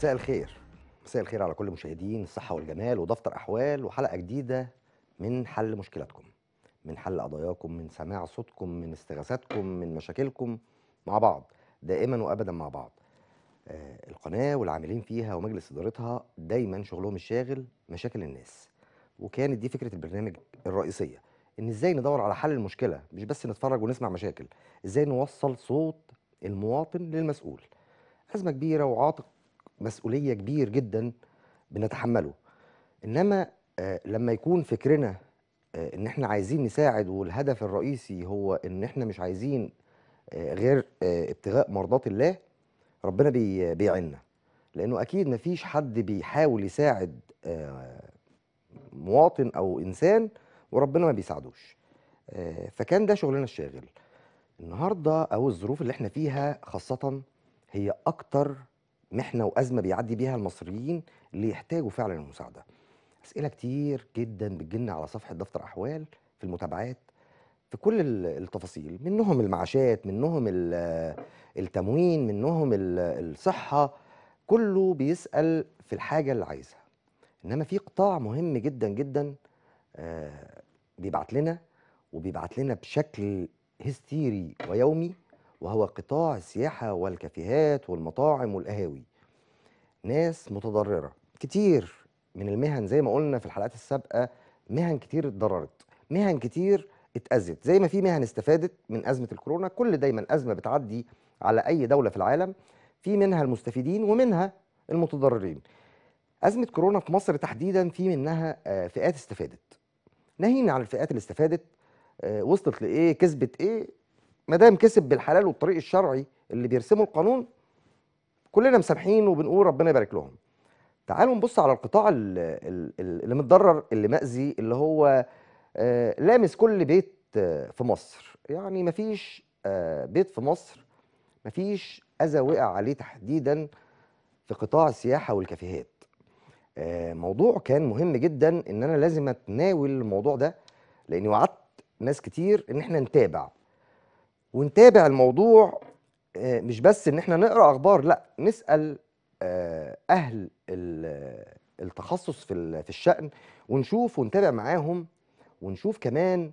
مساء الخير مساء الخير على كل مشاهدين الصحة والجمال ودفتر أحوال وحلقة جديدة من حل مشكلاتكم من حل قضاياكم من سماع صوتكم من استغاثاتكم من مشاكلكم مع بعض دائما وأبدا مع بعض آه القناة والعاملين فيها ومجلس إدارتها دايما شغلهم الشاغل مشاكل الناس وكانت دي فكرة البرنامج الرئيسية إن إزاي ندور على حل المشكلة مش بس نتفرج ونسمع مشاكل إزاي نوصل صوت المواطن للمسؤول أزمة كبيرة وعاطق مسؤوليه كبير جدا بنتحمله انما آه، لما يكون فكرنا آه، ان احنا عايزين نساعد والهدف الرئيسي هو ان احنا مش عايزين آه، غير ابتغاء مرضات الله ربنا بيعنا لانه اكيد مفيش حد بيحاول يساعد مواطن او انسان وربنا ما بيساعدوش فكان ده شغلنا الشاغل النهارده او الظروف اللي احنا فيها خاصه هي اكتر محنه وازمه بيعدي بيها المصريين اللي يحتاجوا فعلا المساعده. اسئله كتير جدا بتجيلنا على صفحه دفتر احوال في المتابعات في كل التفاصيل منهم المعاشات منهم التموين منهم الصحه كله بيسال في الحاجه اللي عايزها. انما في قطاع مهم جدا جدا آه، بيبعت لنا وبيبعت لنا بشكل هستيري ويومي وهو قطاع السياحة والكافيهات والمطاعم والقهاوي ناس متضررة كتير من المهن زي ما قلنا في الحلقات السابقة مهن كتير اتضررت مهن كتير اتأذت زي ما في مهن استفادت من أزمة الكورونا كل دايما أزمة بتعدي على أي دولة في العالم في منها المستفيدين ومنها المتضررين أزمة كورونا في مصر تحديدا في منها آه، فئات استفادت ناهينا عن الفئات اللي استفادت آه، وصلت لإيه كسبت إيه ما دام كسب بالحلال والطريق الشرعي اللي بيرسمه القانون كلنا مسامحين وبنقول ربنا يبارك لهم تعالوا نبص على القطاع اللي متضرر اللي مأذي اللي هو آه، لامس كل بيت آه، في مصر يعني مفيش آه، بيت في مصر مفيش أذى وقع عليه تحديدا في قطاع السياحة والكافيهات موضوع كان مهم جدا ان انا لازم اتناول الموضوع ده لاني وعدت ناس كتير ان احنا نتابع ونتابع الموضوع آه، مش بس ان احنا نقرا اخبار لا نسال آه، اهل التخصص في في الشأن ونشوف ونتابع معاهم ونشوف كمان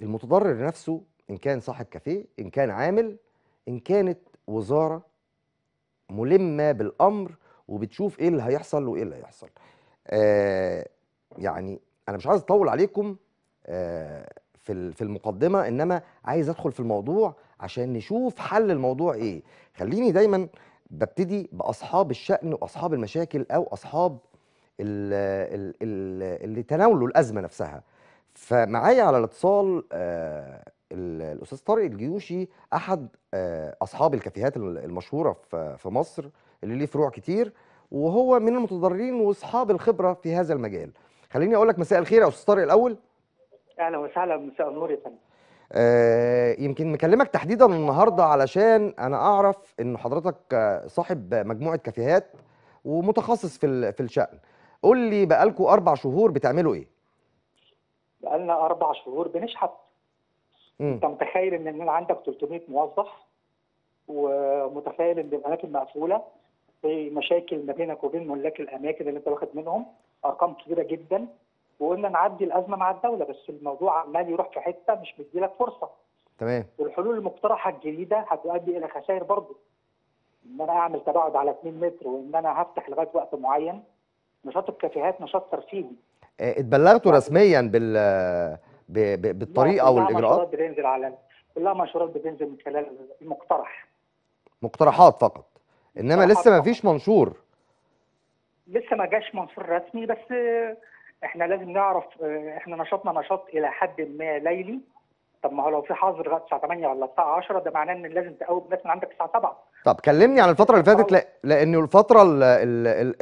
المتضرر نفسه ان كان صاحب كافيه ان كان عامل ان كانت وزاره ملمه بالامر وبتشوف ايه اللي هيحصل وايه اللي هيحصل آه يعني انا مش عايز اطول عليكم آه في في المقدمه انما عايز ادخل في الموضوع عشان نشوف حل الموضوع ايه خليني دايما ببتدي باصحاب الشان واصحاب المشاكل او اصحاب اللي تناولوا الازمه نفسها فمعايا على الاتصال آه، الاستاذ طارق الجيوشي احد آه، اصحاب الكافيهات المشهوره في مصر اللي ليه فروع كتير وهو من المتضررين واصحاب الخبره في هذا المجال خليني اقول لك مساء الخير يا استاذ طارق الاول اهلا وسهلا مساء النور يا فندم آه، يمكن مكلمك تحديدا النهارده علشان انا اعرف ان حضرتك صاحب مجموعه كافيهات ومتخصص في في الشأن قول لي بقالكم اربع شهور بتعملوا ايه؟ بقالنا اربع شهور بنشحت مم. انت متخيل ان انا عندك 300 موظف ومتخيل ان الاماكن مقفوله في مشاكل ما بينك وبين ملاك الاماكن اللي انت واخد منهم ارقام كبيره جدا وقلنا نعدي الازمه مع الدوله بس الموضوع عمال يروح في حته مش لك فرصه تمام والحلول المقترحه الجديده هتؤدي الى خسائر برضه ان انا اعمل تباعد على 2 متر وان انا هفتح لغايه وقت معين نشاط الكافيهات نشاط ترفيهي آه، اتبلغتوا رسميا بال ب... ب... بالطريقه والاجراءات بتنزل على كلها منشورات بتنزل من خلال المقترح مقترحات فقط انما لسه ما فيش منشور لسه ما جاش منشور رسمي بس احنا لازم نعرف آه، احنا نشاطنا نشاط الى حد ما ليلي طب ما هو لو في حظر لغايه الساعه 8 ولا الساعه 10 ده معناه ان لازم تقوم ناس من عندك الساعه 7 طب كلمني عن الفتره اللي فاتت لان الفتره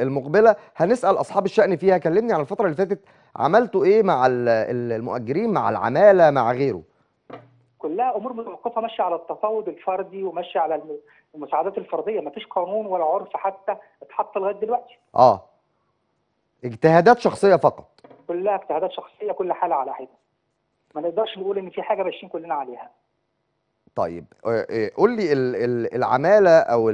المقبله هنسال اصحاب الشان فيها كلمني عن الفتره اللي فاتت عملتوا ايه مع المؤجرين مع العماله مع غيره كلها امور متوقفه ماشيه على التفاوض الفردي وماشيه على المساعدات الفرديه ما فيش قانون ولا عرف حتى اتحط لغايه دلوقتي اه اجتهادات شخصيه فقط كلها اجتهادات شخصيه كل حاله على حده ما نقدرش نقول ان في حاجه ماشيين كلنا عليها طيب آه، آه، قول لي العماله او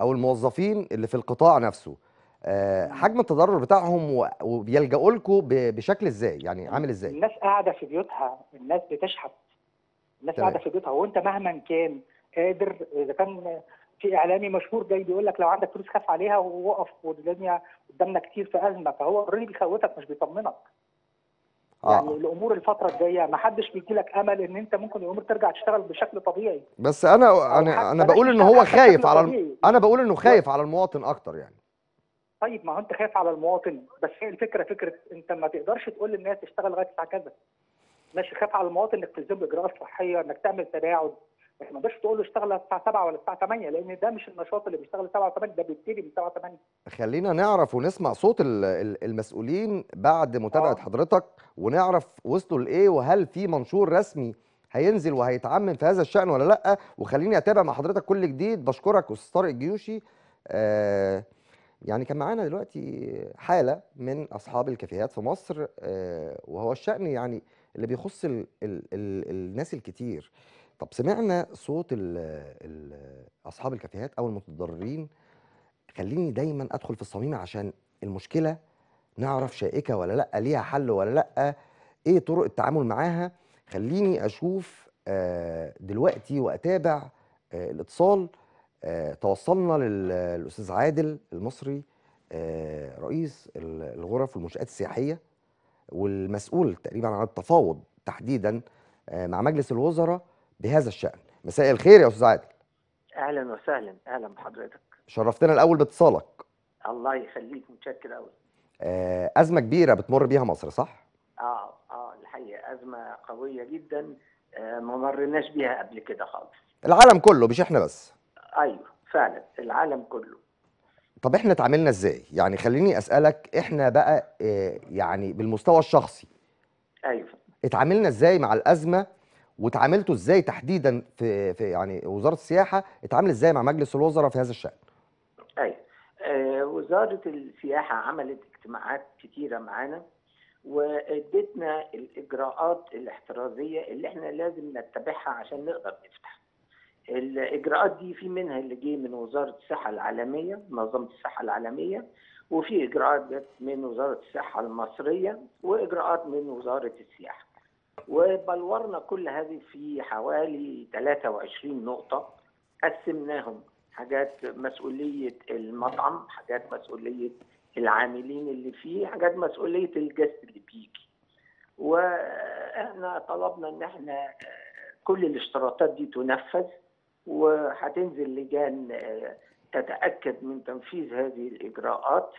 او الموظفين اللي في القطاع نفسه آه، حجم التضرر بتاعهم وبيلجأوا لكم بشكل ازاي يعني عامل ازاي الناس قاعده في بيوتها الناس بتشحت الناس قاعده في بيوتها وانت مهما كان قادر اذا كان في اعلامي مشهور جاي بيقول لك لو عندك فلوس خاف عليها ووقف والدنيا قدامنا كتير في ازمه فهو اوريدي بيخوفك مش بيطمنك. آه. يعني الامور الفتره الجايه ما حدش بيجي لك امل ان انت ممكن الامور ترجع تشتغل بشكل طبيعي. بس انا انا انا بقول ان هو خايف على الم... انا بقول انه خايف على المواطن اكتر يعني. طيب ما هو انت خايف على المواطن بس هي الفكره فكره انت ما تقدرش تقول للناس اشتغل لغايه الساعه كذا. ماشي خايف على المواطن انك تلزم باجراءات صحيه انك تعمل تباعد احنا ما تقدرش تقول له اشتغل الساعه 7 ولا الساعه 8 لان ده مش النشاط اللي بيشتغل 7 و8 ده بيبتدي من 7 8 خلينا نعرف ونسمع صوت المسؤولين بعد متابعه آه. حضرتك ونعرف وصلوا لايه وهل في منشور رسمي هينزل وهيتعمم في هذا الشأن ولا لا وخليني اتابع مع حضرتك كل جديد بشكرك استاذ طارق الجيوشي آه يعني كان معانا دلوقتي حاله من اصحاب الكافيهات في مصر آه وهو الشأن يعني اللي بيخص الـ الـ الـ الناس الكتير طب سمعنا صوت ال ال أصحاب الكافيهات أو المتضررين خليني دايما أدخل في الصميم عشان المشكلة نعرف شائكة ولا لأ ليها حل ولا لأ إيه طرق التعامل معاها خليني أشوف آه، دلوقتي وأتابع آه، الاتصال آه، توصلنا للأستاذ عادل المصري رئيس الغرف والمنشآت السياحية والمسؤول تقريبا عن التفاوض تحديدا مع مجلس الوزراء بهذا الشأن مساء الخير يا أستاذ عادل أهلا وسهلا أهلا بحضرتك شرفتنا الأول باتصالك الله يخليك متشكر أوي آه أزمة كبيرة بتمر بيها مصر صح؟ آه آه الحقيقة أزمة قوية جدا آه ما مرناش بيها قبل كده خالص العالم كله مش إحنا بس أيوه فعلا العالم كله طب احنا اتعاملنا ازاي؟ يعني خليني اسالك احنا بقى آه، يعني بالمستوى الشخصي ايوه اتعاملنا ازاي مع الازمه وتعاملتوا ازاي تحديدا في, في يعني وزاره السياحه اتعاملت ازاي مع مجلس الوزراء في هذا الشان؟ ايوه آه وزاره السياحه عملت اجتماعات كتيره معانا وادتنا الاجراءات الاحترازيه اللي احنا لازم نتبعها عشان نقدر نفتح. الاجراءات دي في منها اللي جه من وزاره الصحه العالميه منظمه الصحه العالميه وفي اجراءات جت من وزاره الصحه المصريه واجراءات من وزاره السياحه. وبلورنا كل هذه في حوالي 23 نقطة قسمناهم حاجات مسؤولية المطعم حاجات مسؤولية العاملين اللي فيه حاجات مسؤولية الجست اللي بيجي واحنا طلبنا ان احنا كل الاشتراطات دي تنفذ وهتنزل لجان تتاكد من تنفيذ هذه الاجراءات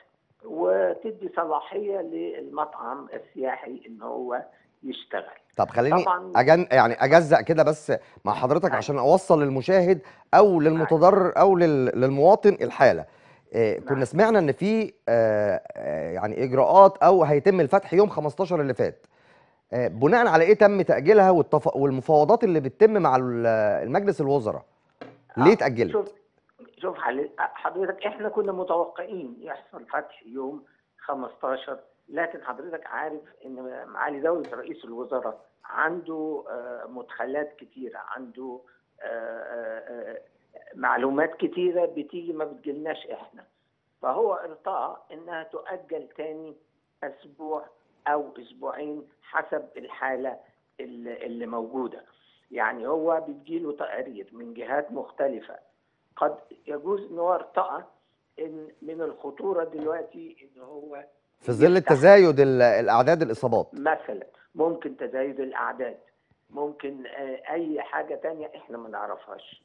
وتدي صلاحيه للمطعم السياحي ان هو يشتغل طب خليني أجن يعني اجزأ كده بس مع حضرتك نعم. عشان اوصل للمشاهد او للمتضرر نعم. او للمواطن الحاله آه، نعم. كنا سمعنا ان في آه،, آه يعني اجراءات او هيتم الفتح يوم 15 اللي فات آه بناء على ايه تم تاجيلها والتف... والمفاوضات اللي بتتم مع المجلس الوزراء آه، ليه تاجلت شوف شوف حضرتك احنا كنا متوقعين يحصل فتح يوم 15 لكن حضرتك عارف ان معالي دوله رئيس الوزراء عنده آه، مدخلات كتيره عنده آه، آه، معلومات كتيره بتيجي ما بتجيلناش احنا فهو ارطاء انها تؤجل تاني اسبوع او اسبوعين حسب الحاله اللي موجوده يعني هو بتجيله تقارير من جهات مختلفه قد يجوز ان هو ارتأى إن من الخطوره دلوقتي ان هو في ظل تزايد الاعداد الاصابات مثلا ممكن تزايد الاعداد ممكن آه، اي حاجه تانية احنا ما نعرفهاش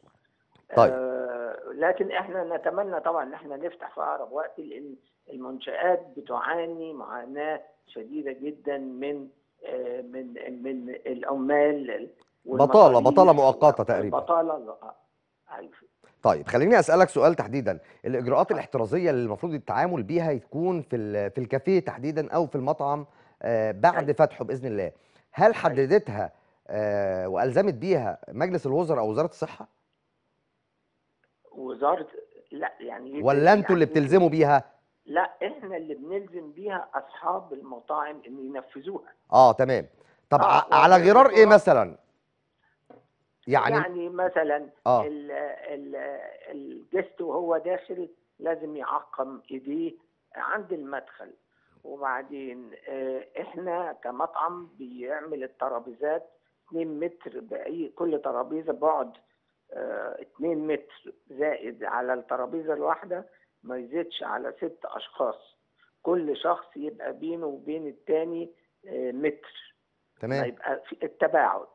طيب. آه لكن احنا نتمنى طبعا ان احنا نفتح في اقرب وقت لان المنشات بتعاني معاناه شديده جدا من آه من من العمال بطاله بطاله مؤقته تقريبا بطاله آه، عايشه طيب خليني اسالك سؤال تحديدا الاجراءات الاحترازيه اللي المفروض التعامل بيها تكون في في الكافيه تحديدا او في المطعم آه، بعد أيوه. فتحه باذن الله هل أيوه. حددتها آه، والزمت بيها مجلس الوزراء او وزاره الصحه وزاره لا يعني ولا انتوا اللي بتلزموا بيها لا احنا اللي بنلزم بيها اصحاب المطاعم ان ينفذوها اه تمام طب آه يعني على غرار ايه مثلا يعني يعني مثلا آه. الجست وهو داخل لازم يعقم ايديه عند المدخل وبعدين آه، احنا كمطعم بيعمل الترابيزات 2 متر باي كل ترابيزه بعد 2 آه، متر زائد على الترابيزه الواحده ما يزيدش على ست اشخاص كل شخص يبقى بينه وبين الثاني آه، متر تمام يبقى في التباعد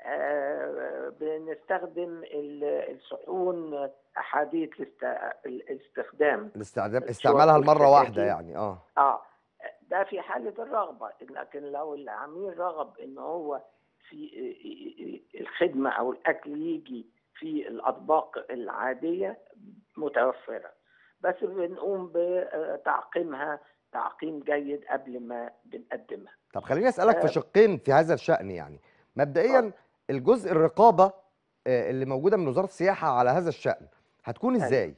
آه، بنستخدم الصحون احاديه الاستخدام الاستخدام استعمالها المره واحده يعني اه اه ده في حاله الرغبه لكن لو العميل رغب ان هو في الخدمه او الاكل يجي في الاطباق العاديه متوفره بس بنقوم بتعقيمها تعقيم جيد قبل ما بنقدمها طب خليني اسالك في آه. شقين في هذا الشان يعني مبدئيا الجزء الرقابه آه، اللي موجوده من وزاره السياحه على هذا الشان هتكون طيب. ازاي؟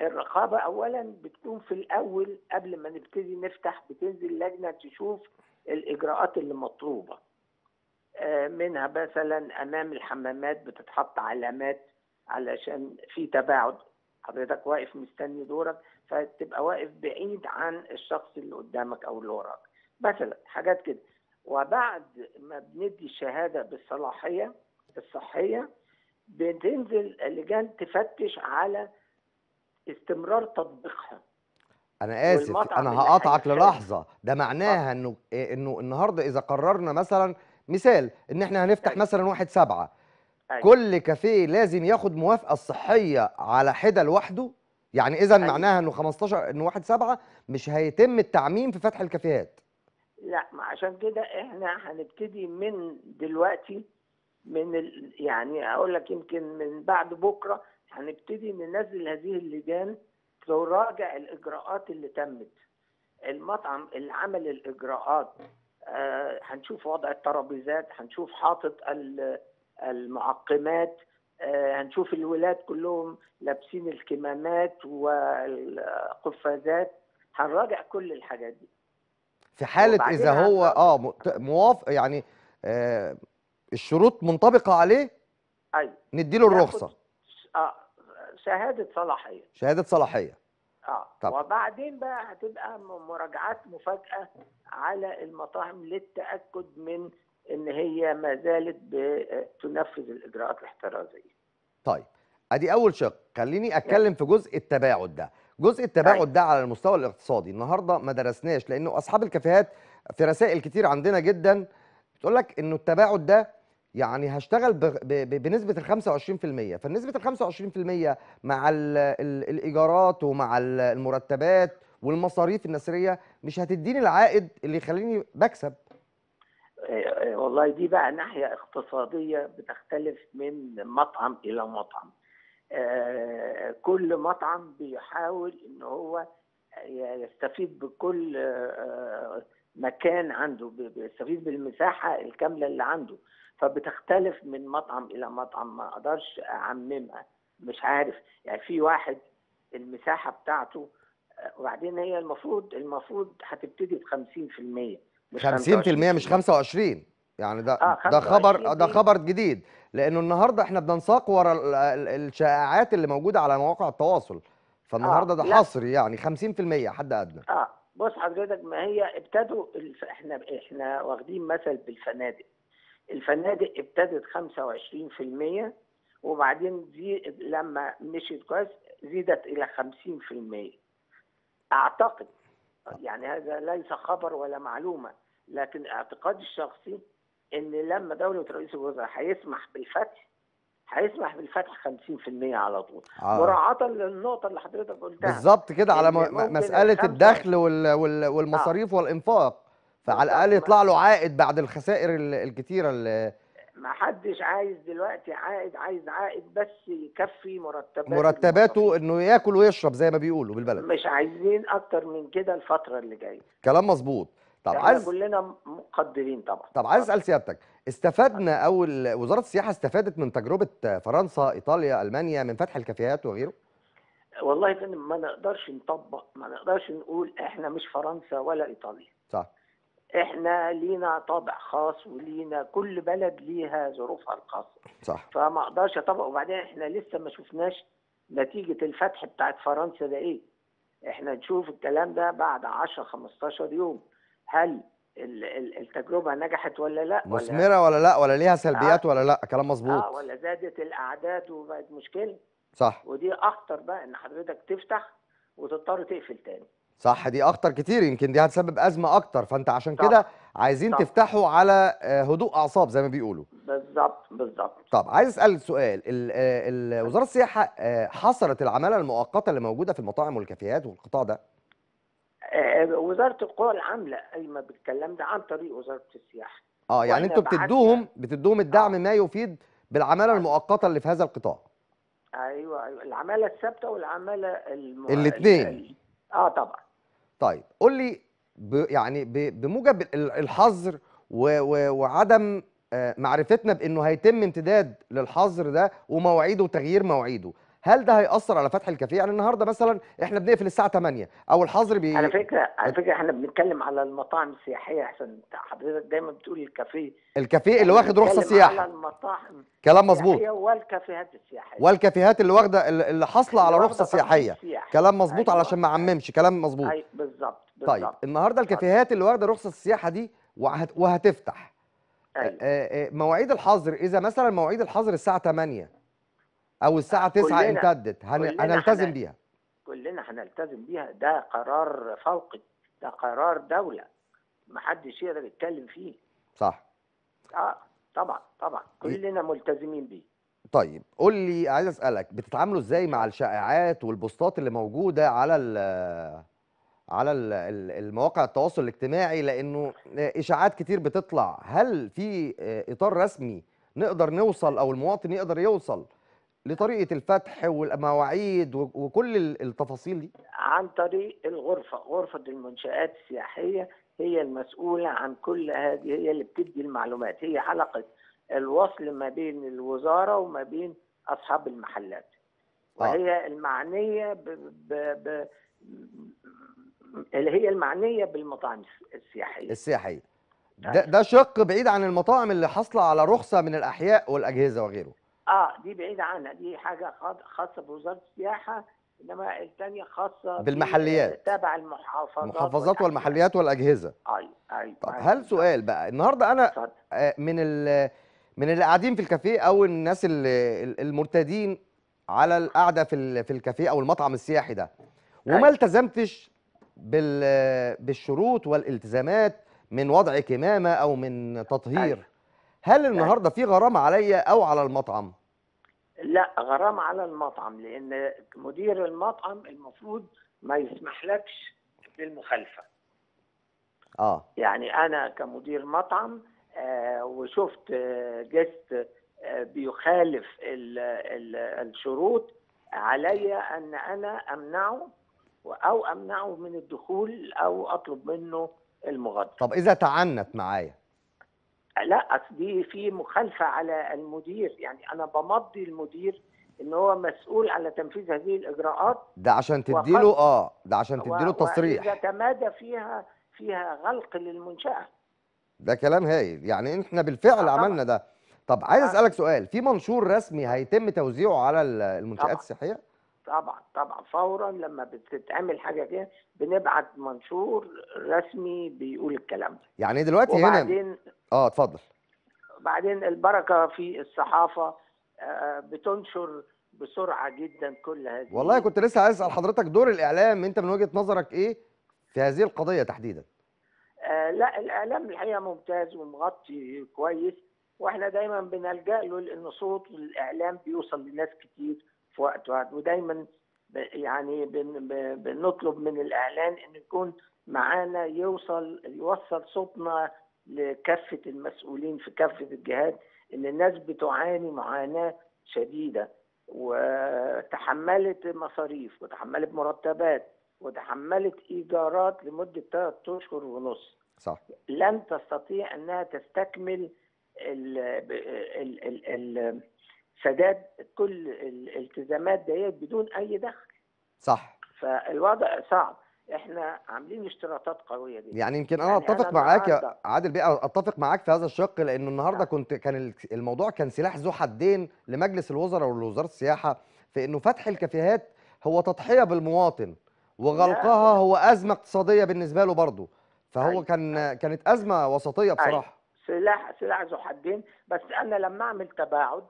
الرقابه اولا بتكون في الاول قبل ما نبتدي نفتح بتنزل لجنه تشوف الاجراءات اللي مطلوبه آه، منها مثلا امام الحمامات بتتحط علامات علشان في تباعد حضرتك واقف مستني دورك فتبقى واقف بعيد عن الشخص اللي قدامك او اللي وراك مثلا حاجات كده وبعد ما بندي الشهادة بالصلاحية الصحية بتنزل اللجان تفتش على استمرار تطبيقها انا اسف انا هقاطعك للحظه ده معناها انه انه النهارده اذا قررنا مثلا مثال ان احنا هنفتح أيوة. مثلا واحد سبعة أيوة. كل كافيه لازم ياخد موافقه صحيه على حده لوحده يعني اذا أيوة. معناها انه 15 انه واحد سبعة مش هيتم التعميم في فتح الكافيهات لا ما عشان كده احنا هنبتدي من دلوقتي من ال... يعني اقول لك يمكن من بعد بكره هنبتدي ننزل هذه اللجان تراجع الاجراءات اللي تمت المطعم اللي عمل الاجراءات آه، هنشوف وضع الترابيزات هنشوف حاطط المعقمات آه، هنشوف الولاد كلهم لابسين الكمامات والقفازات هنراجع كل الحاجات دي في حاله اذا هو اه موافق يعني آه الشروط منطبقه عليه ايوه نديله الرخصه اه شهاده صلاحيه شهاده صلاحيه اه طب. وبعدين بقى هتبقى مراجعات مفاجاه على المطاعم للتاكد من ان هي ما زالت بتنفذ الاجراءات الاحترازيه طيب ادي اول شق خليني اتكلم في جزء التباعد ده جزء طيب. التباعد ده على المستوى الاقتصادي النهارده ما درسناش لانه اصحاب الكافيهات في رسائل كتير عندنا جدا بتقول لك انه التباعد ده يعني هشتغل بنسبه ال 25% فنسبه ال 25% مع الايجارات ومع المرتبات والمصاريف النسريه مش هتديني العائد اللي يخليني بكسب إيه، إيه، والله دي بقى ناحيه اقتصاديه بتختلف من مطعم الى مطعم آه، كل مطعم بيحاول ان هو يستفيد بكل آه، مكان عنده بيستفيد بالمساحه الكامله اللي عنده فبتختلف من مطعم الى مطعم ما اقدرش اعممها مش عارف يعني في واحد المساحه بتاعته آه، وبعدين هي المفروض المفروض هتبتدي ب 50% مش 50% مش 25 يعني ده آه ده خبر ده خبر جديد لانه النهارده احنا بننساق ورا الشائعات اللي موجوده على مواقع التواصل فالنهارده آه ده حصري يعني 50% حد ادنى اه بص حضرتك ما هي ابتدوا احنا احنا واخدين مثل بالفنادق الفنادق ابتدت 25% وبعدين دي لما مشيت كويس زيدت الى 50% اعتقد يعني هذا ليس خبر ولا معلومه لكن اعتقادي الشخصي ان لما دوله رئيس الوزراء هيسمح بالفتح هيسمح بالفتح 50% على طول آه. مراعاه للنقطه اللي حضرتك قلتها بالظبط كده على مساله الدخل وال وال والمصاريف آه. والانفاق فعلى الاقل يطلع له عائد بعد الخسائر الكتيره اللي ما حدش عايز دلوقتي عائد عايز عائد بس يكفي مرتبات مرتباته انه ياكل ويشرب زي ما بيقولوا بالبلد مش عايزين اكتر من كده الفتره اللي جايه كلام مظبوط طب عايز كلنا مقدرين طبعا طب عايز اسال سيادتك استفدنا او وزاره السياحه استفادت من تجربه فرنسا ايطاليا المانيا من فتح الكافيهات وغيره والله يا ما نقدرش نطبق ما نقدرش نقول احنا مش فرنسا ولا ايطاليا صح احنا لينا طابع خاص ولينا كل بلد ليها ظروفها الخاصه صح فما اقدرش اطبق وبعدين احنا لسه ما شفناش نتيجه الفتح بتاعت فرنسا ده ايه احنا نشوف الكلام ده بعد 10 15 يوم هل التجربه نجحت ولا لا مثمره ولا لا ولا ليها سلبيات آه. ولا لا كلام مظبوط اه ولا زادت الاعداد وبقت مشكله صح ودي اخطر بقى ان حضرتك تفتح وتضطر تقفل تاني صح دي اخطر كتير يمكن دي هتسبب ازمه اكتر فانت عشان كده عايزين طب. تفتحوا على آه، هدوء اعصاب زي ما بيقولوا بالظبط بالظبط طب عايز اسال سؤال آه، وزاره السياحه حصرت العماله المؤقته اللي موجوده في المطاعم والكافيهات والقطاع ده آه، وزاره القوى العامله قايمه بالكلام ده عن طريق وزاره السياحه اه يعني انتوا بتدوهم بتدوهم الدعم آه. ما يفيد بالعماله آه. المؤقته اللي في هذا القطاع ايوه ايوه العماله الثابته والعماله الم... الاثنين اه طبعا طيب قول لي ب... يعني ب... بموجب الحظر و... و... وعدم آه، معرفتنا بانه هيتم امتداد للحظر ده ومواعيده وتغيير مواعيده هل ده هيأثر على فتح الكافيه يعني النهارده مثلا احنا بنقفل الساعه 8 او الحظر بي... على فكره على فكره احنا بنتكلم على المطاعم السياحيه احسن حضرتك دايما بتقول الكافيه الكافيه اللي واخد رخصه سياحه على المطاعم كلام مظبوط والكافيهات السياحيه والكافيهات اللي واخده اللي حاصله على رخصه سياحيه كلام مظبوط أيوة. علشان ما عممش كلام مظبوط أيوة. بالظبط طيب النهارده الكافيهات اللي واخده رخصه السياحه دي وهتفتح أيوة. مواعيد الحظر اذا مثلا مواعيد الحظر الساعه 8 او الساعه 9 امتدت هنلتزم بيها كلنا هنلتزم بيها ده قرار فوقي ده قرار دوله محدش يقدر يتكلم فيه صح اه طبعا طبعا إيه؟ كلنا ملتزمين بيه طيب قول لي عايز اسالك بتتعاملوا ازاي مع الشائعات والبوستات اللي موجوده على ال على المواقع التواصل الاجتماعي لانه اشاعات كتير بتطلع هل في اطار رسمي نقدر نوصل او المواطن يقدر يوصل لطريقه الفتح والمواعيد وكل التفاصيل دي عن طريق الغرفه غرفه المنشات السياحيه هي المسؤوله عن كل هذه هي اللي بتدي المعلومات هي حلقه الوصل ما بين الوزاره وما بين اصحاب المحلات آه. وهي المعنيه ب... ب... ب... اللي هي المعنيه بالمطاعم السياحيه السياحيه طيب. ده, ده شق بعيد عن المطاعم اللي حاصله على رخصه من الاحياء والاجهزه وغيره اه دي بعيدة عنها دي حاجة خاصة بوزارة السياحة انما الثانية خاصة بالمحليات تابع المحافظات المحافظات والمحليات والأجهزة ايوه ايوه طب هل سؤال بقى النهارده انا آه، من ال من اللي قاعدين في الكافيه او الناس المرتدين على القعده في في الكافيه او المطعم السياحي ده وما التزمتش بالشروط والالتزامات من وضع كمامه او من تطهير هل يعني النهارده في غرامه عليا او على المطعم لا غرامه على المطعم لان مدير المطعم المفروض ما يسمحلكش بالمخالفه اه يعني انا كمدير مطعم آه وشفت آه جست آه بيخالف الشروط علي ان انا امنعه او امنعه من الدخول او اطلب منه المغادره طب اذا تعنت معايا لا اصل دي في مخالفه على المدير يعني انا بمضي المدير ان هو مسؤول على تنفيذ هذه الاجراءات ده عشان تديله اه ده عشان تديله تصريح تمادى فيها فيها غلق للمنشاه ده كلام هايل يعني احنا بالفعل آه، عملنا ده طب عايز آه. اسالك سؤال في منشور رسمي هيتم توزيعه على المنشات الصحيه طبعا طبعا فورا لما بتتعمل حاجه كده بنبعت منشور رسمي بيقول الكلام ده يعني دلوقتي وبعدين هنا اه اتفضل بعدين البركه في الصحافه آه، بتنشر بسرعه جدا كل هذه والله كنت لسه عايز اسال حضرتك دور الاعلام انت من وجهه نظرك ايه في هذه القضيه تحديدا آه لا الاعلام الحقيقه ممتاز ومغطي كويس واحنا دايما بنلجا له لان صوت الاعلام بيوصل لناس كتير في وقت واحد ودايما يعني بنطلب من الاعلان ان يكون معانا يوصل يوصل صوتنا لكافه المسؤولين في كافه الجهات ان الناس بتعاني معاناه شديده وتحملت مصاريف وتحملت مرتبات وتحملت ايجارات لمده ثلاث اشهر ونص صح لن تستطيع انها تستكمل ال ال ال ال سداد كل الالتزامات ديت بدون اي دخل صح فالوضع صعب احنا عاملين اشتراطات قويه دي يعني يمكن انا يعني اتفق معاك يا عادل بيه اتفق معاك في هذا الشق لان النهارده نعم. كنت كان الموضوع كان سلاح ذو حدين لمجلس الوزراء ولوزاره السياحه في انه فتح الكافيهات هو تضحيه بالمواطن وغلقها نعم. هو ازمه اقتصاديه بالنسبه له برضه فهو أيوة. كان كانت ازمه وسطيه أيوة. بصراحه أيوة. سلاح سلاح ذو حدين بس انا لما اعمل تباعد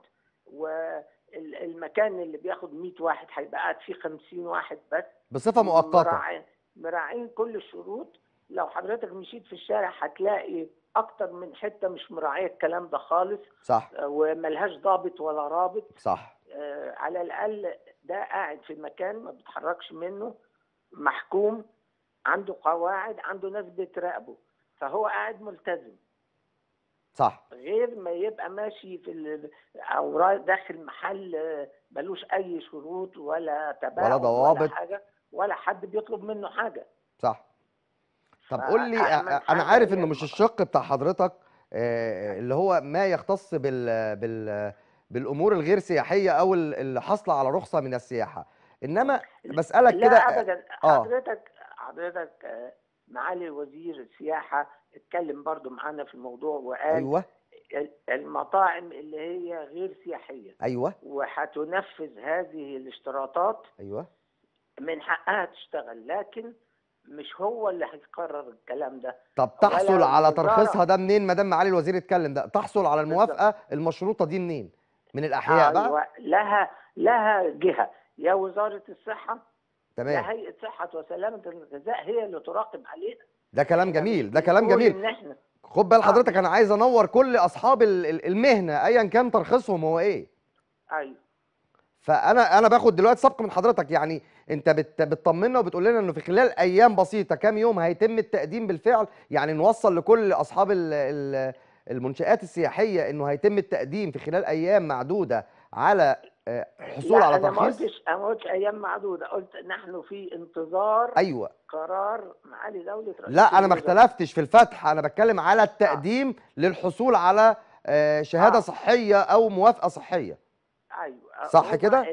والمكان اللي بياخد 100 واحد هيبقى قاعد فيه 50 واحد بس بصفه مؤقته مراعين, مراعين كل الشروط لو حضرتك مشيت في الشارع هتلاقي اكتر من حته مش مراعيه الكلام ده خالص صح آه، وملهاش ضابط ولا رابط صح آه على الاقل ده قاعد في مكان ما بيتحركش منه محكوم عنده قواعد عنده ناس بتراقبه فهو قاعد ملتزم صح غير ما يبقى ماشي في ال... او داخل محل ملوش اي شروط ولا تباع ولا ضوابط ولا حاجه ولا حد بيطلب منه حاجه صح طب قول لي انا عارف انه يعني مش الشق بتاع حضرتك آه، اللي هو ما يختص بال بال بالامور الغير سياحيه او اللي حاصله على رخصه من السياحه انما بسالك كده لا آه، ابدا آه. حضرتك آه. حضرتك معالي وزير السياحه اتكلم برضو معانا في الموضوع وقال أيوة. المطاعم اللي هي غير سياحية أيوة وهتنفذ هذه الاشتراطات أيوة من حقها تشتغل لكن مش هو اللي هيقرر الكلام ده طب تحصل على ترخيصها ده منين ما دام معالي الوزير اتكلم ده تحصل على الموافقه المشروطه دي منين من الاحياء أيوة. بقى لها لها جهه يا وزاره الصحه تمام يا هيئه صحه وسلامه الغذاء هي اللي تراقب علينا ده كلام يعني جميل ده كلام جميل خد بال آه. حضرتك انا عايز انور كل اصحاب المهنه ايا كان ترخيصهم هو ايه ايوه فانا انا باخد دلوقتي سبق من حضرتك يعني انت بتطمنا وبتقول لنا انه في خلال ايام بسيطه كام يوم هيتم التقديم بالفعل يعني نوصل لكل اصحاب المنشات السياحيه انه هيتم التقديم في خلال ايام معدوده على آه، حصول على ترخيص انا ما قلتش ما قلتش ايام معدوده قلت نحن في انتظار ايوه قرار معالي دوله رئيس لا انا ما اختلفتش في الفتح انا بتكلم على آه. التقديم آه. للحصول على آه، شهاده آه. صحيه او موافقه صحيه ايوه صح كده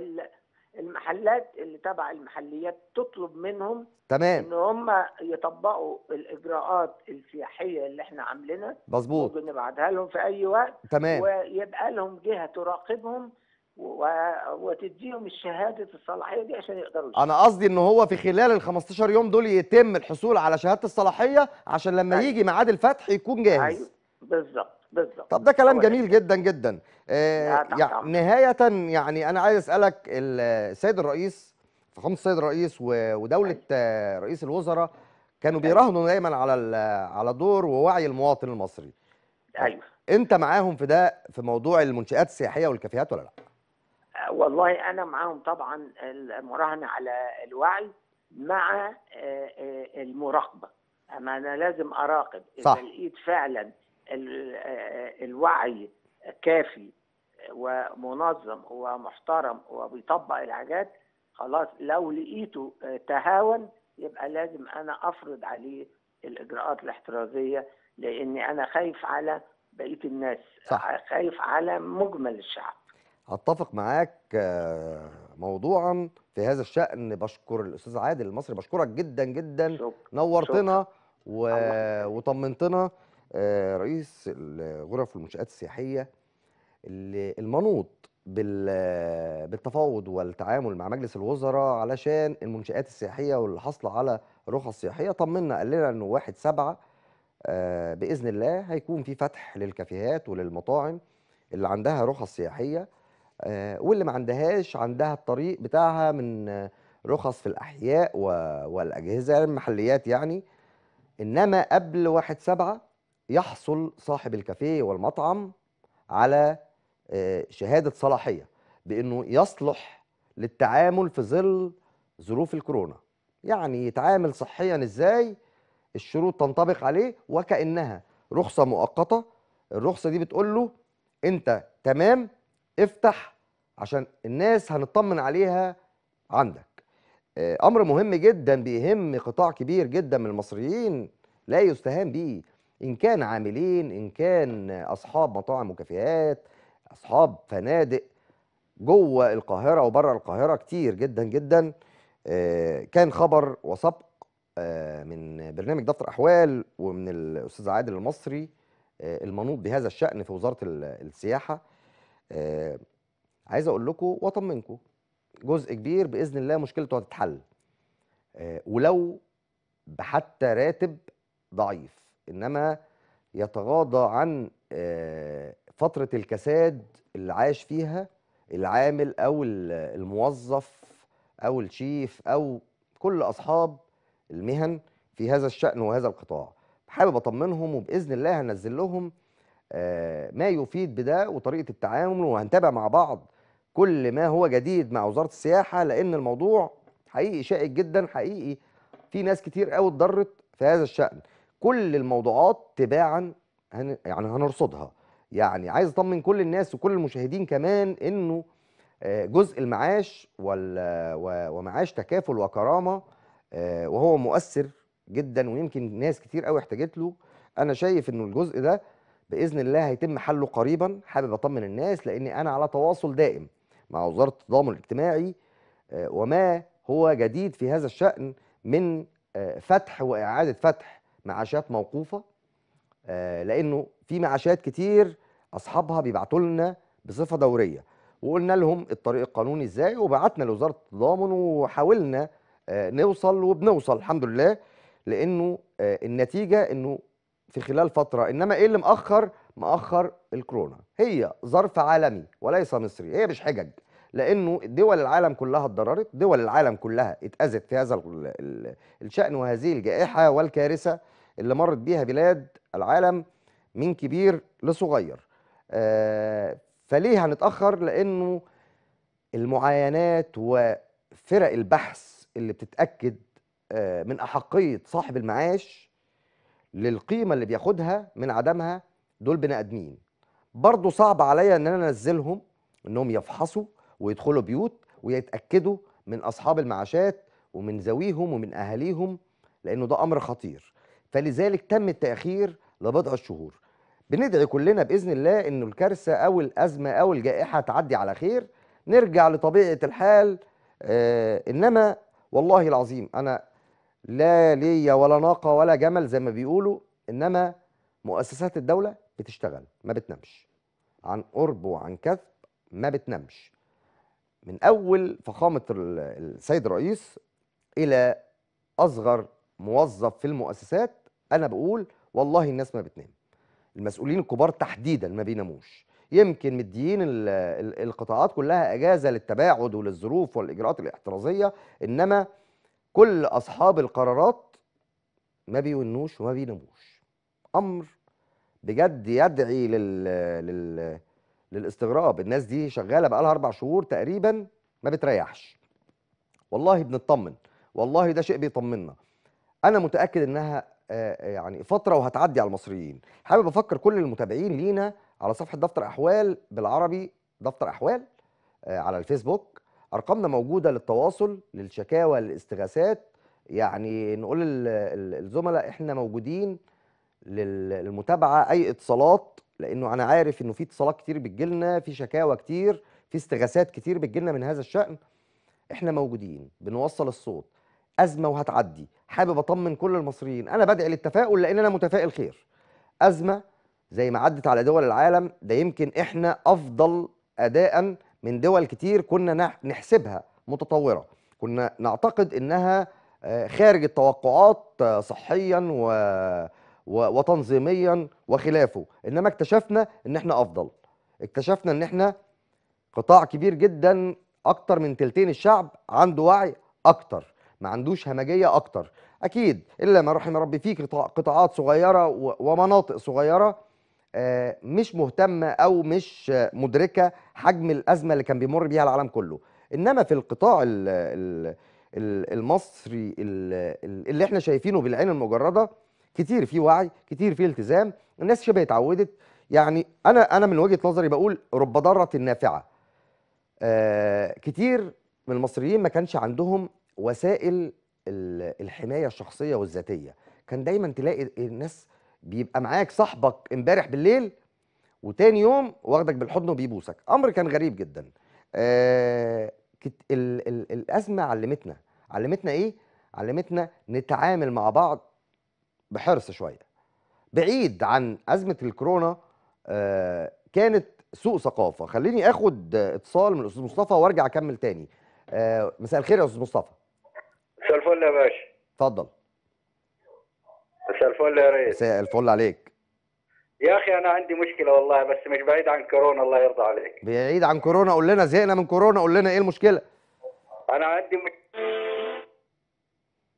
المحلات اللي تبع المحليات تطلب منهم تمام ان هم يطبقوا الاجراءات السياحيه اللي احنا عاملينها مظبوط ونبعتها لهم في اي وقت تمام ويبقى لهم جهه تراقبهم وتديهم الشهاده الصلاحيه دي عشان يقدروا انا قصدي ان هو في خلال ال 15 يوم دول يتم الحصول على شهاده الصلاحيه عشان لما أيوه. يجي ميعاد الفتح يكون جاهز ايوه بالظبط بالظبط طب ده كلام جميل جدا جدا آه يعني نهايه يعني انا عايز اسالك السيد الرئيس فخامه السيد الرئيس ودوله أيوه. آه، رئيس الوزراء كانوا أيوه. بيراهنوا دايما على على دور ووعي المواطن المصري ايوه انت معاهم في ده في موضوع المنشات السياحيه والكافيهات ولا لا؟ والله انا معاهم طبعا المراهنه على الوعي مع آه، آه، المراقبه اما انا لازم اراقب اذا لقيت فعلا آه، الوعي كافي ومنظم ومحترم وبيطبق الحاجات خلاص لو لقيته تهاون يبقى لازم انا افرض عليه الاجراءات الاحترازيه لاني انا خايف على بقيه الناس صح. خايف على مجمل الشعب اتفق معاك آه، موضوعا في هذا الشأن بشكر الأستاذ عادل المصري بشكرك جدا جدا شكرا. نورتنا و... وطمنتنا آه، رئيس غرف المنشآت السياحية المنوط بال... بالتفاوض والتعامل مع مجلس الوزراء علشان المنشآت السياحية واللي حاصلة على رخص سياحية طمنا قال لنا أنه واحد سبعة آه، بإذن الله هيكون في فتح للكافيهات وللمطاعم اللي عندها رخص سياحية آه، واللي ما عندهاش عندها الطريق بتاعها من آه، رخص في الأحياء والأجهزة المحليات يعني إنما قبل واحد سبعة يحصل صاحب الكافيه والمطعم على آه، شهادة صلاحية بأنه يصلح للتعامل في ظل ظروف الكورونا يعني يتعامل صحيا إزاي الشروط تنطبق عليه وكأنها رخصة مؤقتة الرخصة دي بتقول له أنت تمام افتح عشان الناس هنطمن عليها عندك آه، امر مهم جدا بيهم قطاع كبير جدا من المصريين لا يستهان به ان كان عاملين ان كان اصحاب مطاعم وكافيهات اصحاب فنادق جوه القاهره وبره القاهره كتير جدا جدا آه، كان خبر وسبق آه، من برنامج دفتر احوال ومن الاستاذ عادل المصري المنوط بهذا الشان في وزاره السياحه آه، عايز اقول لكم واطمنكم جزء كبير باذن الله مشكلته هتتحل آه، ولو بحتى راتب ضعيف انما يتغاضى عن آه، فتره الكساد اللي عاش فيها العامل او الموظف او الشيف او كل اصحاب المهن في هذا الشان وهذا القطاع حابب اطمنهم وباذن الله هنزل لهم آه، ما يفيد بده وطريقه التعامل وهنتابع مع بعض كل ما هو جديد مع وزاره السياحه لان الموضوع حقيقي شائك جدا حقيقي في ناس كتير قوي اتضرت في هذا الشان كل الموضوعات تباعا يعني هنرصدها يعني عايز اطمن كل الناس وكل المشاهدين كمان انه آه، جزء المعاش ومعاش تكافل وكرامه آه، وهو مؤثر جدا ويمكن ناس كتير قوي احتاجت له انا شايف انه الجزء ده باذن الله هيتم حله قريبا حابب اطمن الناس لاني انا على تواصل دائم مع وزاره التضامن الاجتماعي آه، وما هو جديد في هذا الشان من آه، فتح واعاده فتح معاشات موقوفه آه، لانه في معاشات كتير اصحابها بيبعتوا لنا بصفه دوريه وقلنا لهم الطريق القانوني ازاي وبعتنا لوزاره التضامن وحاولنا نوصل وبنوصل الحمد لله لانه النتيجه انه في خلال فترة إنما إيه اللي مأخر؟ مأخر الكورونا هي ظرف عالمي وليس مصري هي مش حجج لأنه دول العالم كلها اتضررت دول العالم كلها اتأذت في هذا الشأن وهذه الجائحة والكارثة اللي مرت بيها بلاد العالم من كبير لصغير آه، فليه هنتأخر؟ لأنه المعاينات وفرق البحث اللي بتتأكد آه، من أحقية صاحب المعاش للقيمه اللي بياخدها من عدمها دول بني ادمين برضه صعب عليا ان انا انزلهم انهم يفحصوا ويدخلوا بيوت ويتاكدوا من اصحاب المعاشات ومن ذويهم ومن اهاليهم لانه ده امر خطير فلذلك تم التاخير لبضع شهور بندعي كلنا باذن الله انه الكارثه او الازمه او الجائحه تعدي على خير نرجع لطبيعه الحال آه انما والله العظيم انا لا ليا ولا ناقه ولا جمل زي ما بيقولوا انما مؤسسات الدوله بتشتغل ما بتنامش عن قرب وعن كثب ما بتنامش من اول فخامه السيد الرئيس الى اصغر موظف في المؤسسات انا بقول والله الناس ما بتنام المسؤولين الكبار تحديدا ما بيناموش يمكن مديين القطاعات كلها اجازه للتباعد وللظروف والاجراءات الاحترازيه انما كل اصحاب القرارات ما بيونوش وما بيناموش امر بجد يدعي لل... لل... للاستغراب الناس دي شغاله بقالها اربع شهور تقريبا ما بتريحش والله بنطمن والله ده شيء بيطمنا انا متاكد انها آه، آه، يعني فتره وهتعدي على المصريين حابب افكر كل المتابعين لينا على صفحه دفتر احوال بالعربي دفتر احوال آه، على الفيسبوك ارقامنا موجوده للتواصل للشكاوى للاستغاثات يعني نقول الزملاء احنا موجودين للمتابعه اي اتصالات لانه انا عارف انه في اتصالات كتير بتجيلنا في شكاوى كتير في استغاثات كتير بتجيلنا من هذا الشان احنا موجودين بنوصل الصوت ازمه وهتعدي حابب اطمن كل المصريين انا بدعي للتفاؤل لان انا متفائل خير ازمه زي ما عدت على دول العالم ده يمكن احنا افضل اداء من دول كتير كنا نحسبها متطوره كنا نعتقد انها آه، خارج التوقعات آه، صحيا و... و... وتنظيميا وخلافه انما اكتشفنا ان احنا افضل اكتشفنا ان احنا قطاع كبير جدا اكتر من تلتين الشعب عنده وعي اكتر ما عندوش همجيه اكتر اكيد الا ما رحم ربي فيك قطاعات صغيره ومناطق صغيره آه، مش مهتمه او مش مدركه حجم الازمه اللي كان بيمر بيها العالم كله انما في القطاع الـ الـ المصري اللي احنا شايفينه بالعين المجرده كتير فيه وعي كتير فيه التزام الناس شبه اتعودت يعني انا انا من وجهه نظري بقول رب ضاره نافعه آه، كتير من المصريين ما كانش عندهم وسائل الحمايه الشخصيه والذاتيه كان دايما تلاقي الناس بيبقى معاك صاحبك امبارح بالليل وتاني يوم واخدك بالحضن وبيبوسك امر كان غريب جدا آه كت... ال... ال... الازمه علمتنا علمتنا ايه علمتنا نتعامل مع بعض بحرص شويه بعيد عن ازمه الكورونا آه كانت سوء ثقافه خليني اخد اتصال من الاستاذ مصطفى وارجع اكمل تاني آه مساء الخير يا استاذ مصطفى مساء الفل يا باشا اتفضل مساء الفل يا ريس مساء الفل عليك يا اخي انا عندي مشكله والله بس مش بعيد عن كورونا الله يرضى عليك بعيد عن كورونا قول لنا زهقنا من كورونا قول لنا ايه المشكله انا عندي مش...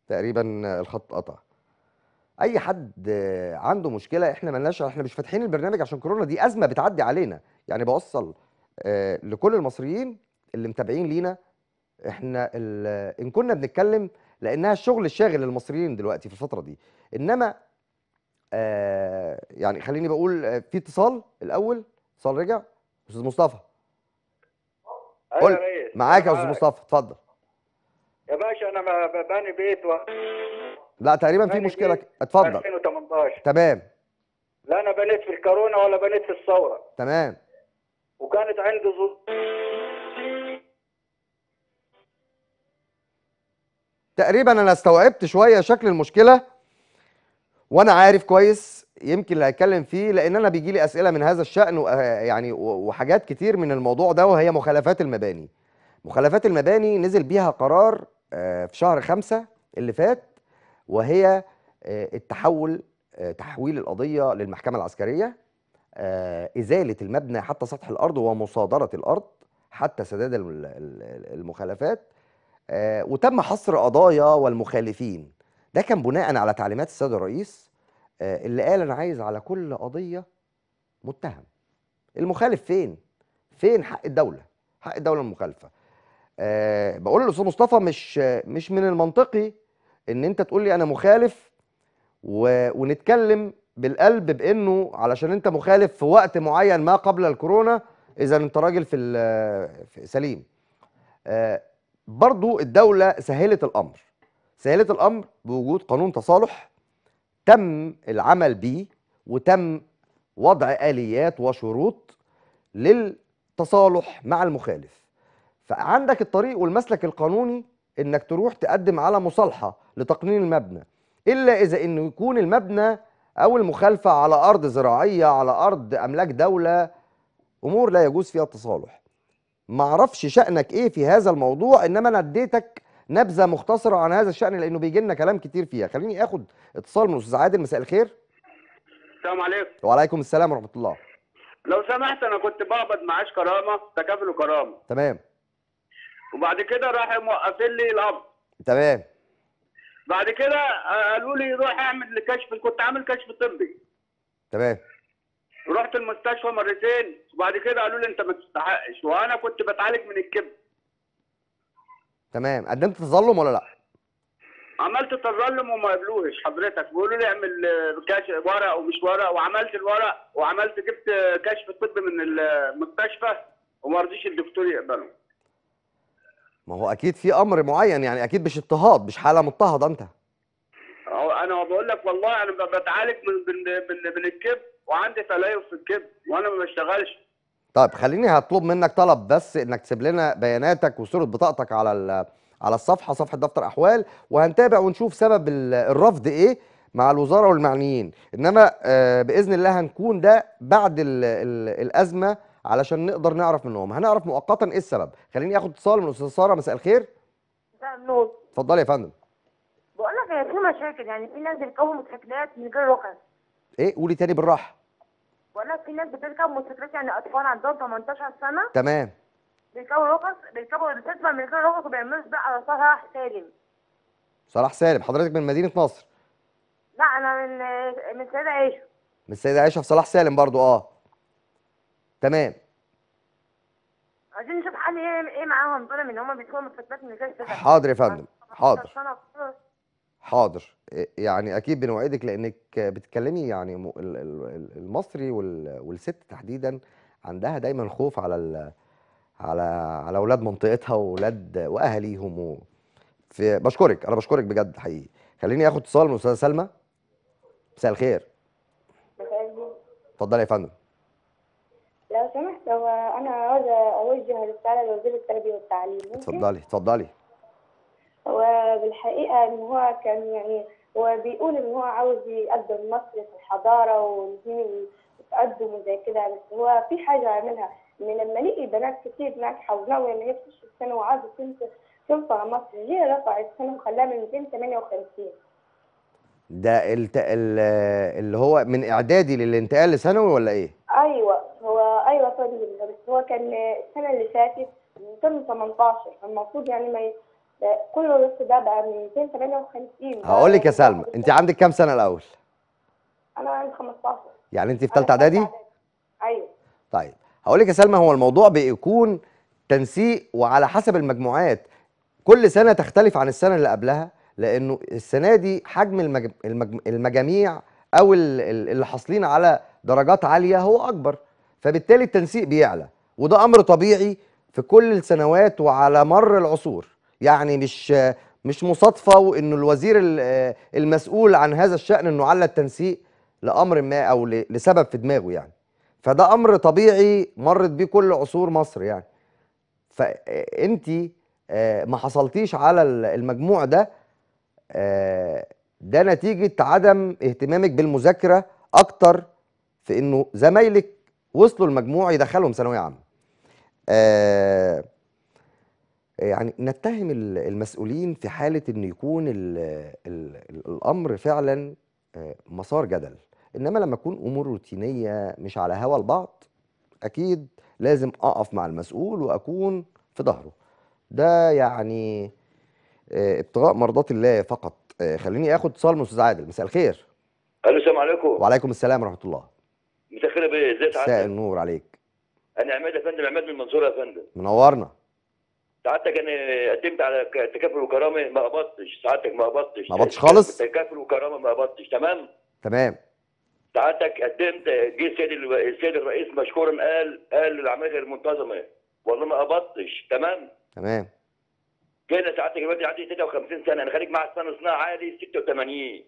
تقريبا الخط قطع اي حد عنده مشكله احنا مالناش احنا مش فاتحين البرنامج عشان كورونا دي ازمه بتعدي علينا يعني بوصل آه، لكل المصريين اللي متابعين لينا احنا ان كنا بنتكلم لانها الشغل الشاغل للمصريين دلوقتي في الفتره دي انما آه يعني خليني بقول آه، في اتصال الاول اتصال رجع استاذ مصطفى أيوة قول معاك يا استاذ مصطفى اتفضل يا باشا انا باني بيت و... لا تقريبا في مشكله اتفضل 2018 تمام لا انا بنيت في الكورونا ولا بنيت في الثوره تمام وكانت عندي ظروف تقريبا انا استوعبت شويه شكل المشكله وانا عارف كويس يمكن اللي هتكلم فيه لان انا بيجي لي اسئله من هذا الشان يعني وحاجات كتير من الموضوع ده وهي مخالفات المباني مخالفات المباني نزل بيها قرار آه، في شهر خمسة اللي فات وهي آه، التحول آه، تحويل القضية للمحكمة العسكرية إزالة المبنى حتى سطح الأرض ومصادرة الأرض حتى سداد المخالفات آه، وتم حصر قضايا والمخالفين ده كان بناء على تعليمات السيد الرئيس آه، اللي قال انا عايز على كل قضيه متهم المخالف فين فين حق الدوله حق الدوله المخالفه آه، بقول للاستاذ مصطفى مش مش من المنطقي ان انت تقول لي انا مخالف و... ونتكلم بالقلب بانه علشان انت مخالف في وقت معين ما قبل الكورونا اذا انت راجل في, في سليم أه برضو الدولة سهلت الأمر سهلت الأمر بوجود قانون تصالح تم العمل بيه وتم وضع آليات وشروط للتصالح مع المخالف فعندك الطريق والمسلك القانوني انك تروح تقدم على مصالحة لتقنين المبنى الا اذا انه يكون المبنى او المخالفة على ارض زراعية على ارض املاك دولة امور لا يجوز فيها التصالح معرفش شأنك ايه في هذا الموضوع انما انا اديتك نبذه مختصره عن هذا الشأن لانه بيجي لنا كلام كتير فيها خليني اخد اتصال من استاذ عادل مساء الخير السلام عليكم وعليكم السلام ورحمه الله لو سمحت انا كنت بقبض معاش كرامه تكافل وكرامه تمام وبعد كده راح موقفين لي القبض تمام بعد كده قالوا لي روح اعمل كشف كنت عامل كشف طبي تمام رحت المستشفى مرتين وبعد كده قالوا لي انت ما تستحقش وانا كنت بتعالج من الكبد تمام قدمت تظلم ولا لا؟ عملت تظلم وما قبلوش حضرتك بيقولوا لي اعمل آه، كاش ورق ومش ورق وعملت الورق وعملت جبت آه، كشف طبي من المستشفى وما رضيش الدكتور يقبله ما هو اكيد في امر معين يعني اكيد مش اضطهاد مش حاله مضطهده انت انا بقول لك والله انا بتعالج من من من, من الكبد وعندي تليف في الكبد وانا ما بشتغلش طيب خليني هطلب منك طلب بس انك تسيب لنا بياناتك وصوره بطاقتك على على الصفحه صفحه دفتر احوال وهنتابع ونشوف سبب الرفض ايه مع الوزاره والمعنيين انما آه، باذن الله هنكون ده بعد الـ الـ الازمه علشان نقدر نعرف منهم هنعرف مؤقتا ايه السبب خليني اخد اتصال من الاستاذه ساره مساء الخير مساء النور اتفضلي يا فندم بقول لك هي في مشاكل يعني في ناس بتكون متسكنات من غير رخص ايه قولي تاني بالراحه بقول لك في ناس بتركب موتوسيكلات يعني اطفال عندهم 18 سنه تمام بيركبوا رخص بيركبوا الفيسبا من غير رخص وبيعملوا سباق على صلاح سالم صلاح سالم حضرتك من مدينه نصر لا انا من من السيده عائشه من السيده عائشه في صلاح سالم برضو اه تمام عايزين نشوف حل ايه ايه معاهم دول ان هم بيسوقوا موتوسيكلات من غير سباق حاضر يا فندم حاضر حاضر يعني اكيد بنوعدك لانك بتتكلمي يعني المصري والست تحديدا عندها دايما خوف على على على اولاد منطقتها واولاد واهاليهم و... في بشكرك انا بشكرك بجد حقيقي خليني اخد اتصال من استاذه سلمى مساء الخير مساء اتفضلي يا فندم لو سمحت هو انا عاوزه اوجه رساله لوزير التربيه والتعليم اتفضلي اتفضلي وبالحقيقه ان هو كان يعني هو بيقول ان هو عاوز يقدم مصر في الحضاره والدين والتقدم وزي كده بس هو في حاجه عملها ان لما لقي بنات كتير ناجحه وناويه ان هي تخش الثانوي وعاوزه تنفع مصر ليه رفع سنه وخلاها من 258 ده الت... اللي هو من اعدادي للانتقال لثانوي ولا ايه؟ ايوه هو ايوه فاضي بس هو كان السنه اللي فاتت سنه 18 المفروض يعني ما ي... كله نص ده بقى من 258 هقول لك يا سلمى انت عندك كام سنه الاول؟ انا عندي 15 يعني انت في ثالثه اعدادي؟ ايوه طيب هقول لك يا سلمى هو الموضوع بيكون تنسيق وعلى حسب المجموعات كل سنه تختلف عن السنه اللي قبلها لانه السنه دي حجم المجاميع او اللي حاصلين على درجات عاليه هو اكبر فبالتالي التنسيق بيعلى وده امر طبيعي في كل السنوات وعلى مر العصور يعني مش مش مصادفه وانه الوزير المسؤول عن هذا الشان انه على التنسيق لامر ما او لسبب في دماغه يعني فده امر طبيعي مرت بيه كل عصور مصر يعني فانت آه، ما حصلتيش على المجموع ده آه، ده نتيجه عدم اهتمامك بالمذاكره اكتر في انه زمايلك وصلوا المجموع يدخلهم ثانويه عامه آه، يعني نتهم المسؤولين في حالة أن يكون الـ الـ الأمر فعلا آه، مسار جدل إنما لما تكون أمور روتينية مش على هوا البعض أكيد لازم أقف مع المسؤول وأكون في ظهره ده يعني آه، ابتغاء مرضات الله فقط آه، خليني اخد اتصال من استاذ عادل مساء الخير الو السلام عليكم وعليكم السلام ورحمه الله مساء الخير يا بيه ازيك عادل مساء النور عليك انا عماد يا فندم عماد من المنصوره يا فندم منورنا سعادتك انا قدمت على تكافل وكرامه ما قبضتش سعادتك ما قبضتش ما قبضتش خالص تكافل وكرامه ما قبضتش تمام تمام سعادتك قدمت جه السيد السيد الرئيس مشكورا قال قال للعمليه غير منتظمه والله ما قبضتش تمام تمام كده سعادتك الواد عندي 53 سنه انا خريج معهد سنه صناعه عالي 86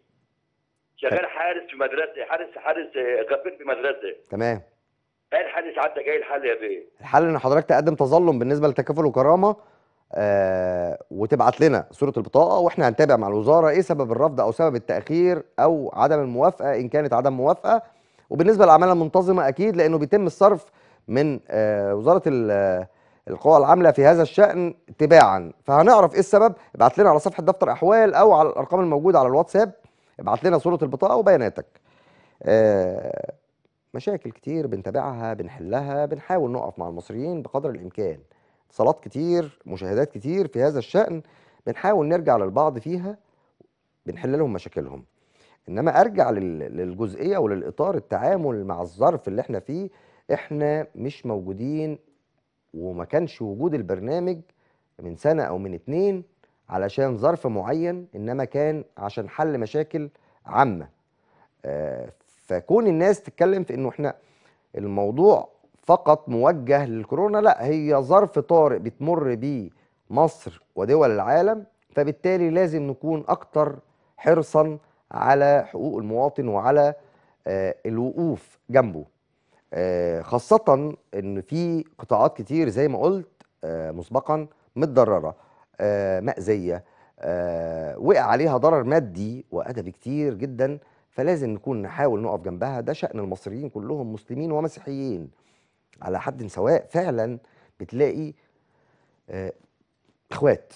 شغال حارس في مدرسه حارس حارس آه، غفير في مدرسه تمام باقي الحادث عدى جاي الحل يا بيه الحل ان حضرتك تقدم تظلم بالنسبه لتكافل وكرامه آه وتبعت لنا صوره البطاقه واحنا هنتابع مع الوزاره ايه سبب الرفض او سبب التاخير او عدم الموافقه ان كانت عدم موافقه وبالنسبه للاعمال المنتظمه اكيد لانه بيتم الصرف من آه وزاره آه، القوى العامله في هذا الشان تباعا فهنعرف ايه السبب ابعت لنا على صفحه دفتر احوال او على الارقام الموجوده على الواتساب ابعت لنا صوره البطاقه وبياناتك آه مشاكل كتير بنتابعها بنحلها بنحاول نقف مع المصريين بقدر الإمكان اتصالات كتير مشاهدات كتير في هذا الشأن بنحاول نرجع للبعض فيها بنحل لهم مشاكلهم انما ارجع للجزئيه وللاطار التعامل مع الظرف اللي احنا فيه احنا مش موجودين وما كانش وجود البرنامج من سنه او من اتنين علشان ظرف معين انما كان عشان حل مشاكل عامه آه، فكون الناس تتكلم في انه احنا الموضوع فقط موجه للكورونا لا هي ظرف طارئ بتمر بيه مصر ودول العالم فبالتالي لازم نكون اكتر حرصا على حقوق المواطن وعلى آه، الوقوف جنبه آه، خاصة ان في قطاعات كتير زي ما قلت آه، مسبقا متضررة مأزية وقع عليها ضرر مادي وأدبي كتير جدا فلازم نكون نحاول نقف جنبها ده شأن المصريين كلهم مسلمين ومسيحيين على حد سواء فعلا بتلاقي آه اخوات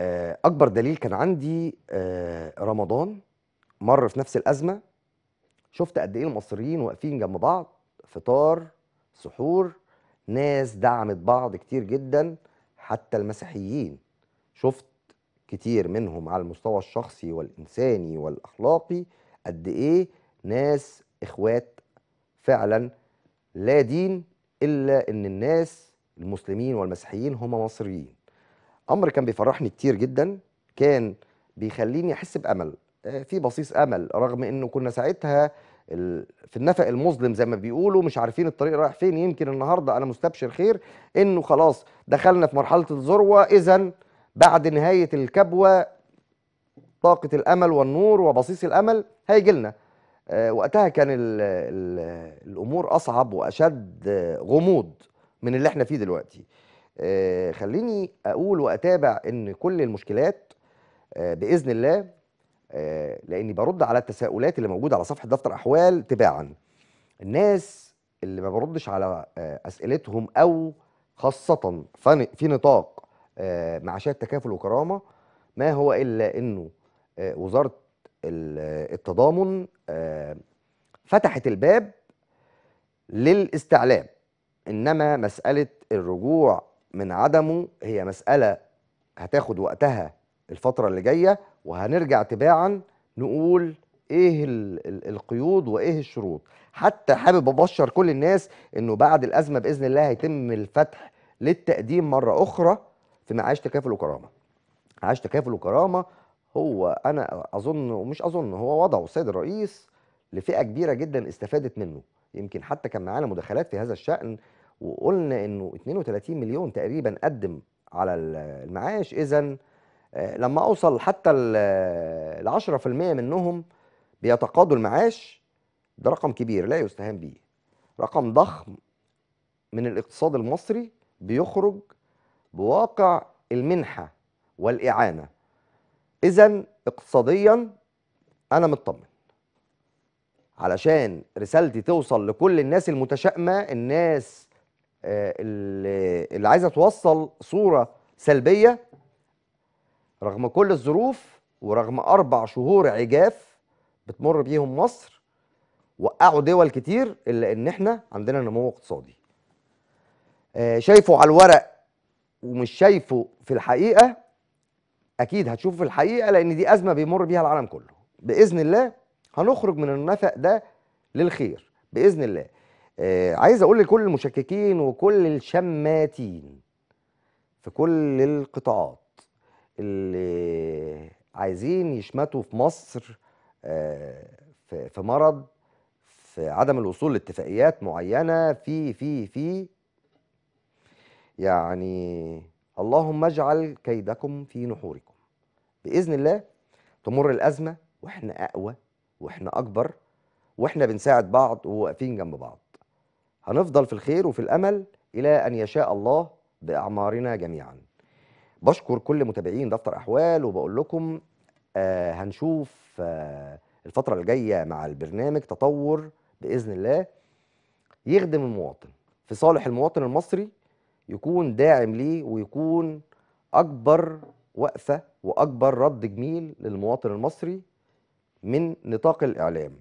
آه اكبر دليل كان عندي آه رمضان مر في نفس الازمه شفت قد ايه المصريين واقفين جنب بعض فطار سحور ناس دعمت بعض كتير جدا حتى المسيحيين شفت كتير منهم على المستوى الشخصي والإنساني والأخلاقي قد إيه ناس إخوات فعلا لا دين إلا إن الناس المسلمين والمسيحيين هم مصريين أمر كان بيفرحني كتير جدا كان بيخليني أحس بأمل آه، في بصيص أمل رغم إنه كنا ساعتها في النفق المظلم زي ما بيقولوا مش عارفين الطريق رايح فين يمكن النهارده انا مستبشر خير انه خلاص دخلنا في مرحله الذروه اذا بعد نهاية الكبوة طاقة الأمل والنور وبصيص الأمل هيجي لنا آه، وقتها كان الـ الـ الأمور أصعب وأشد غموض من اللي احنا فيه دلوقتي آه، خليني أقول وأتابع أن كل المشكلات آه، بإذن الله لأني برد على التساؤلات اللي موجودة على صفحة دفتر أحوال تباعا الناس اللي ما بردش على أسئلتهم أو خاصة في نطاق آه، معاشات تكافل وكرامه ما هو الا انه آه، وزاره التضامن آه، فتحت الباب للاستعلام انما مساله الرجوع من عدمه هي مساله هتاخد وقتها الفتره اللي جايه وهنرجع تباعا نقول ايه القيود وايه الشروط حتى حابب ابشر كل الناس انه بعد الازمه باذن الله هيتم الفتح للتقديم مره اخرى في معاش تكافل وكرامه معاش تكافل وكرامه هو انا اظن ومش اظن هو وضعه السيد الرئيس لفئه كبيره جدا استفادت منه يمكن حتى كان معانا مداخلات في هذا الشأن وقلنا انه 32 مليون تقريبا قدم على المعاش اذا آه، لما اوصل حتى ال 10% منهم بيتقاضوا المعاش ده رقم كبير لا يستهان به رقم ضخم من الاقتصاد المصري بيخرج بواقع المنحة والإعانة إذا اقتصاديا أنا مطمن علشان رسالتي توصل لكل الناس المتشائمة الناس آه، اللي عايزة توصل صورة سلبية رغم كل الظروف ورغم أربع شهور عجاف بتمر بيهم مصر وقعوا دول كتير إلا إن إحنا عندنا نمو اقتصادي آه، شايفوا على الورق ومش شايفه في الحقيقه اكيد هتشوفه في الحقيقه لان دي ازمه بيمر بيها العالم كله باذن الله هنخرج من النفق ده للخير باذن الله آه عايز اقول لكل المشككين وكل الشماتين في كل القطاعات اللي عايزين يشمتوا في مصر آه في مرض في عدم الوصول لاتفاقيات معينه في في في يعني اللهم اجعل كيدكم في نحوركم باذن الله تمر الازمه واحنا اقوى واحنا اكبر واحنا بنساعد بعض وواقفين جنب بعض هنفضل في الخير وفي الامل الى ان يشاء الله باعمارنا جميعا بشكر كل متابعين دفتر احوال وبقول لكم آه هنشوف آه الفتره الجايه مع البرنامج تطور باذن الله يخدم المواطن في صالح المواطن المصري يكون داعم ليه ويكون اكبر وقفه واكبر رد جميل للمواطن المصري من نطاق الاعلام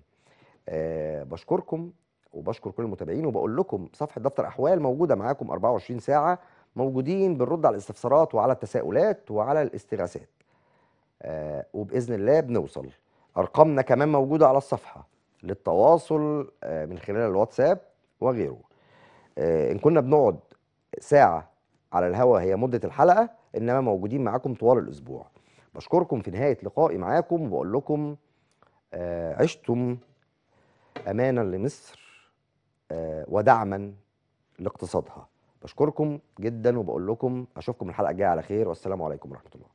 أه بشكركم وبشكر كل المتابعين وبقول لكم صفحه دفتر احوال موجوده معاكم 24 ساعه موجودين بنرد على الاستفسارات وعلى التساؤلات وعلى الاستغاثات أه وباذن الله بنوصل ارقامنا كمان موجوده على الصفحه للتواصل أه من خلال الواتساب وغيره آه، ان كنا بنقعد ساعه على الهوا هي مده الحلقه انما موجودين معاكم طوال الاسبوع بشكركم في نهايه لقائي معاكم وبقول لكم آه، عشتم امانا لمصر آه، ودعما لاقتصادها بشكركم جدا وبقول لكم اشوفكم الحلقه الجايه على خير والسلام عليكم ورحمه الله